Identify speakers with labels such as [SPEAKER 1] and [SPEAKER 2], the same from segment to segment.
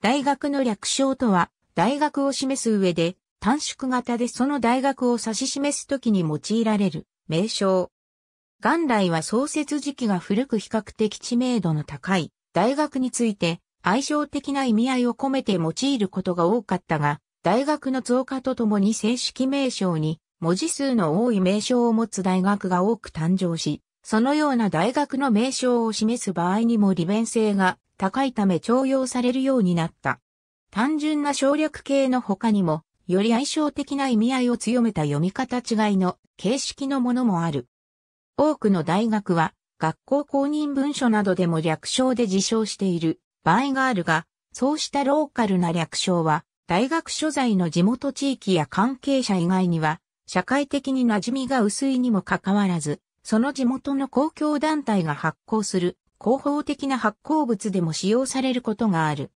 [SPEAKER 1] 大学の略称とは、大学を示す上で、短縮型でその大学を指し示すときに用いられる名称。元来は創設時期が古く比較的知名度の高い大学について愛称的な意味合いを込めて用いることが多かったが、大学の増加とともに正式名称に文字数の多い名称を持つ大学が多く誕生し、そのような大学の名称を示す場合にも利便性が高いため徴用されるようになった。単純な省略形の他にも、より相性的な意味合いを強めた読み方違いの形式のものもある。多くの大学は学校公認文書などでも略称で自称している場合があるが、そうしたローカルな略称は大学所在の地元地域や関係者以外には社会的に馴染みが薄いにもかかわらず、その地元の公共団体が発行する広報的な発行物でも使用されることがある。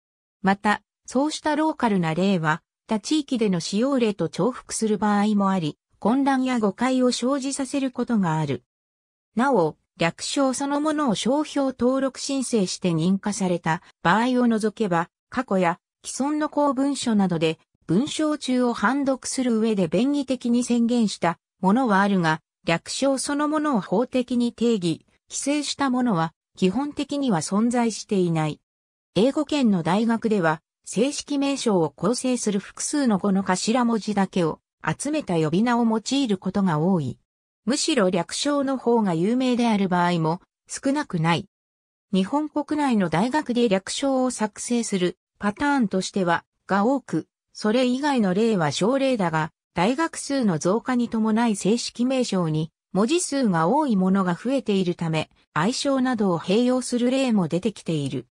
[SPEAKER 1] また、そうしたローカルな例は、他地域での使用例と重複する場合もあり、混乱や誤解を生じさせることがある。なお、略称そのものを商標登録申請して認可された場合を除けば、過去や既存の公文書などで文章中を判読する上で便宜的に宣言したものはあるが、略称そのものを法的に定義、規制したものは基本的には存在していない。英語圏の大学では、正式名称を構成する複数の語の頭文字だけを集めた呼び名を用いることが多い。むしろ略称の方が有名である場合も少なくない。日本国内の大学で略称を作成するパターンとしてはが多く、それ以外の例は症例だが、大学数の増加に伴い正式名称に文字数が多いものが増えているため、愛称などを併用する例も出てきている。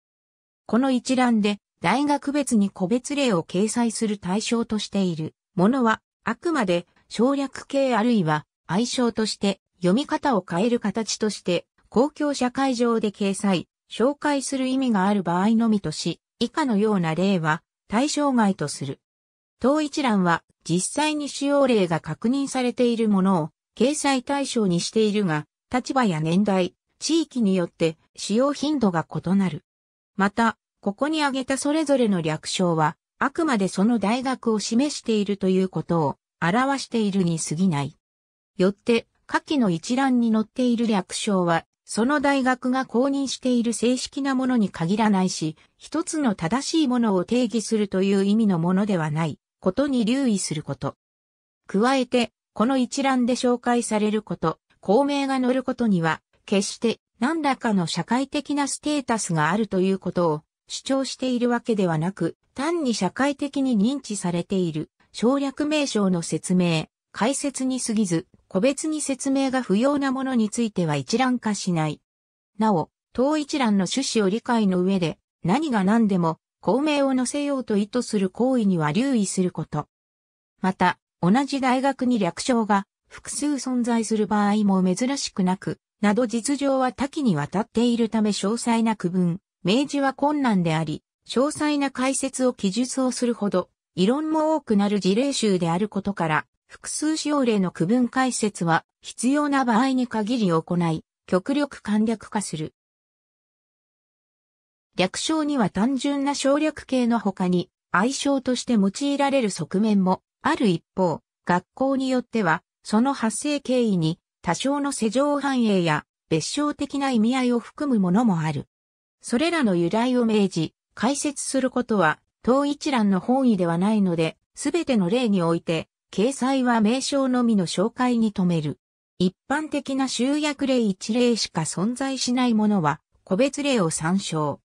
[SPEAKER 1] この一覧で、大学別に個別例を掲載する対象としているものは、あくまで省略形あるいは愛称として読み方を変える形として、公共社会上で掲載、紹介する意味がある場合のみとし、以下のような例は対象外とする。当一覧は実際に使用例が確認されているものを掲載対象にしているが、立場や年代、地域によって使用頻度が異なる。また、ここに挙げたそれぞれの略称は、あくまでその大学を示しているということを表しているに過ぎない。よって、下記の一覧に載っている略称は、その大学が公認している正式なものに限らないし、一つの正しいものを定義するという意味のものではないことに留意すること。加えて、この一覧で紹介されること、公明が乗ることには、決して何らかの社会的なステータスがあるということを主張しているわけではなく、単に社会的に認知されている省略名称の説明、解説に過ぎず、個別に説明が不要なものについては一覧化しない。なお、当一覧の趣旨を理解の上で、何が何でも、公明を載せようと意図する行為には留意すること。また、同じ大学に略称が複数存在する場合も珍しくなく、など実情は多岐にわたっているため詳細な区分、明示は困難であり、詳細な解説を記述をするほど、異論も多くなる事例集であることから、複数使用例の区分解説は必要な場合に限り行い、極力簡略化する。略称には単純な省略形の他に、愛称として用いられる側面もある一方、学校によっては、その発生経緯に多少の世情繁栄や別称的な意味合いを含むものもある。それらの由来を明示、解説することは、当一覧の本意ではないので、すべての例において、掲載は名称のみの紹介に留める。一般的な集約例一例しか存在しないものは、個別例を参照。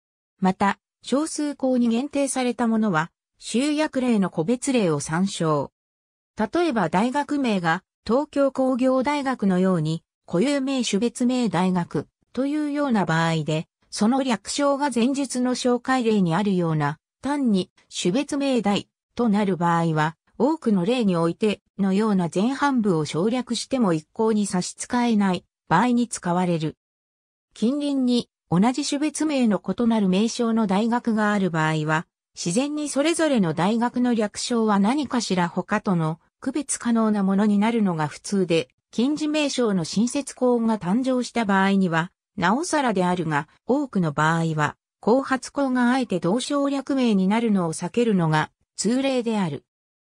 [SPEAKER 1] また、少数項に限定されたものは、集約例の個別例を参照。例えば大学名が東京工業大学のように固有名種別名大学というような場合で、その略称が前述の紹介例にあるような単に種別名大となる場合は、多くの例においてのような前半部を省略しても一向に差し支えない場合に使われる。近隣に同じ種別名の異なる名称の大学がある場合は、自然にそれぞれの大学の略称は何かしら他との区別可能なものになるのが普通で、近似名称の新設校が誕生した場合には、なおさらであるが、多くの場合は、後発校があえて同省略名になるのを避けるのが通例である。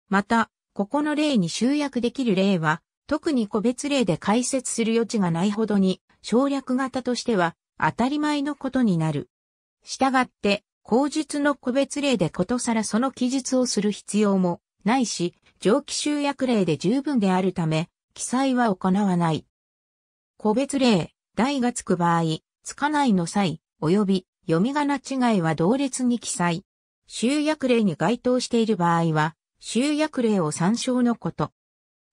[SPEAKER 1] また、ここの例に集約できる例は、特に個別例で解説する余地がないほどに、省略型としては当たり前のことになる。したがって、口述の個別例でことさらその記述をする必要もないし、上記集約例で十分であるため、記載は行わない。個別例、題がつく場合、つかないの際、及び読み仮名違いは同列に記載。集約例に該当している場合は、集約例を参照のこと。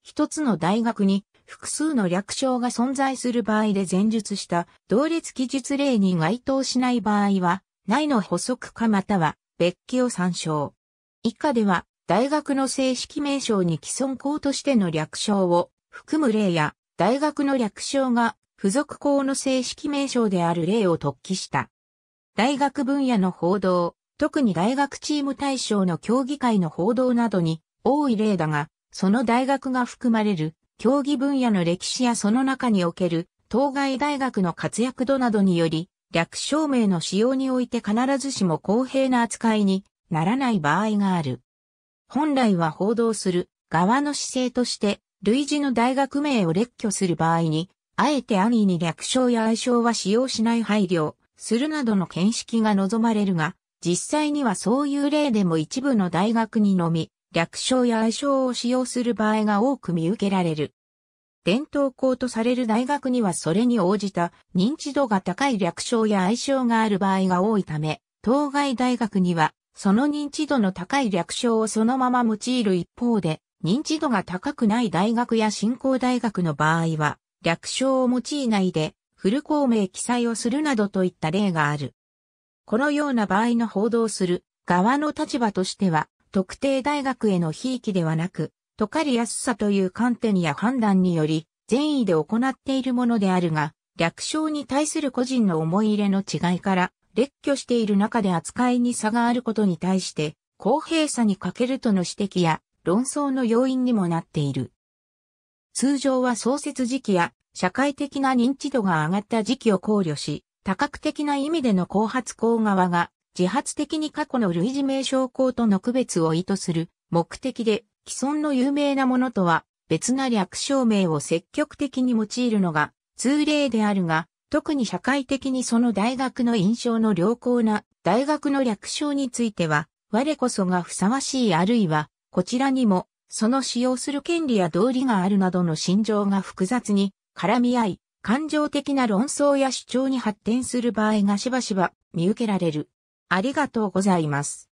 [SPEAKER 1] 一つの大学に複数の略称が存在する場合で前述した同列記述例に該当しない場合は、内の補足かまたは別記を参照。以下では、大学の正式名称に既存校としての略称を含む例や、大学の略称が付属校の正式名称である例を突起した。大学分野の報道、特に大学チーム対象の競技会の報道などに多い例だが、その大学が含まれる競技分野の歴史やその中における当該大学の活躍度などにより略称名の使用において必ずしも公平な扱いにならない場合がある。本来は報道する側の姿勢として、類似の大学名を列挙する場合に、あえて安易に略称や愛称は使用しない配慮するなどの見識が望まれるが、実際にはそういう例でも一部の大学にのみ、略称や愛称を使用する場合が多く見受けられる。伝統校とされる大学にはそれに応じた認知度が高い略称や愛称がある場合が多いため、当該大学にはその認知度の高い略称をそのまま用いる一方で、認知度が高くない大学や新興大学の場合は、略称を用いないで、フル校名記載をするなどといった例がある。このような場合の報道する側の立場としては、特定大学への非域ではなく、解かりやすさという観点や判断により、善意で行っているものであるが、略称に対する個人の思い入れの違いから、列挙している中で扱いに差があることに対して、公平さに欠けるとの指摘や論争の要因にもなっている。通常は創設時期や社会的な認知度が上がった時期を考慮し、多角的な意味での後発行側が自発的に過去の類似名称校との区別を意図する目的で既存の有名なものとは別な略称名を積極的に用いるのが通例であるが、特に社会的にその大学の印象の良好な大学の略称については、我こそがふさわしいあるいは、こちらにも、その使用する権利や道理があるなどの心情が複雑に絡み合い、感情的な論争や主張に発展する場合がしばしば見受けられる。ありがとうございます。